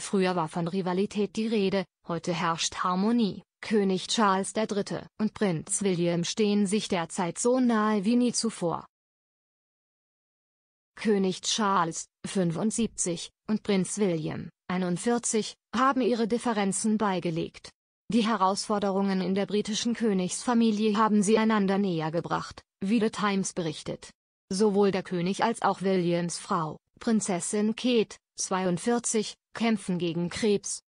Früher war von Rivalität die Rede, heute herrscht Harmonie. König Charles III. und Prinz William stehen sich derzeit so nahe wie nie zuvor. König Charles, 75, und Prinz William, 41, haben ihre Differenzen beigelegt. Die Herausforderungen in der britischen Königsfamilie haben sie einander näher gebracht, wie The Times berichtet. Sowohl der König als auch Williams Frau, Prinzessin Kate, 42, kämpfen gegen Krebs.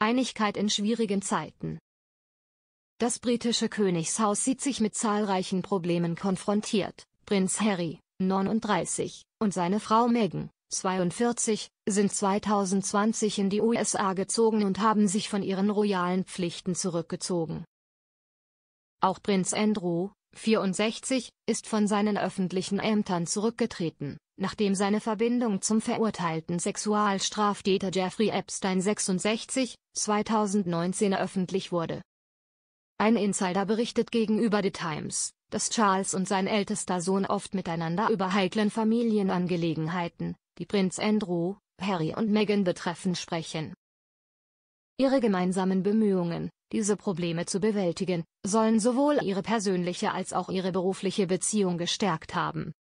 Einigkeit in schwierigen Zeiten. Das britische Königshaus sieht sich mit zahlreichen Problemen konfrontiert. Prinz Harry, 39, und seine Frau Meghan, 42, sind 2020 in die USA gezogen und haben sich von ihren royalen Pflichten zurückgezogen. Auch Prinz Andrew, 64, ist von seinen öffentlichen Ämtern zurückgetreten. Nachdem seine Verbindung zum verurteilten Sexualstraftäter Jeffrey Epstein 66, 2019 öffentlich wurde. Ein Insider berichtet gegenüber The Times, dass Charles und sein ältester Sohn oft miteinander über heiklen Familienangelegenheiten, die Prinz Andrew, Harry und Meghan betreffen, sprechen. Ihre gemeinsamen Bemühungen, diese Probleme zu bewältigen, sollen sowohl ihre persönliche als auch ihre berufliche Beziehung gestärkt haben.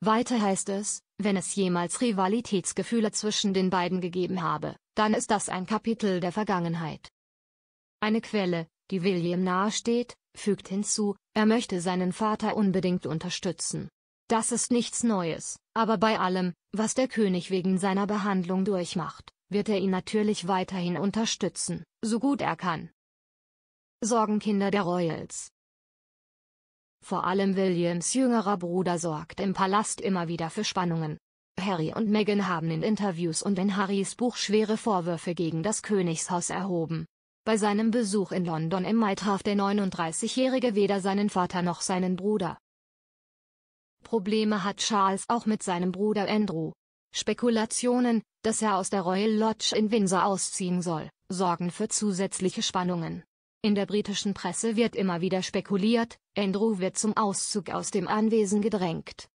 Weiter heißt es, wenn es jemals Rivalitätsgefühle zwischen den beiden gegeben habe, dann ist das ein Kapitel der Vergangenheit. Eine Quelle, die William nahesteht, fügt hinzu, er möchte seinen Vater unbedingt unterstützen. Das ist nichts Neues, aber bei allem, was der König wegen seiner Behandlung durchmacht, wird er ihn natürlich weiterhin unterstützen, so gut er kann. Sorgenkinder der Royals vor allem Williams jüngerer Bruder sorgt im Palast immer wieder für Spannungen. Harry und Meghan haben in Interviews und in Harrys Buch schwere Vorwürfe gegen das Königshaus erhoben. Bei seinem Besuch in London im Mai traf der 39-Jährige weder seinen Vater noch seinen Bruder. Probleme hat Charles auch mit seinem Bruder Andrew. Spekulationen, dass er aus der Royal Lodge in Windsor ausziehen soll, sorgen für zusätzliche Spannungen. In der britischen Presse wird immer wieder spekuliert, Andrew wird zum Auszug aus dem Anwesen gedrängt.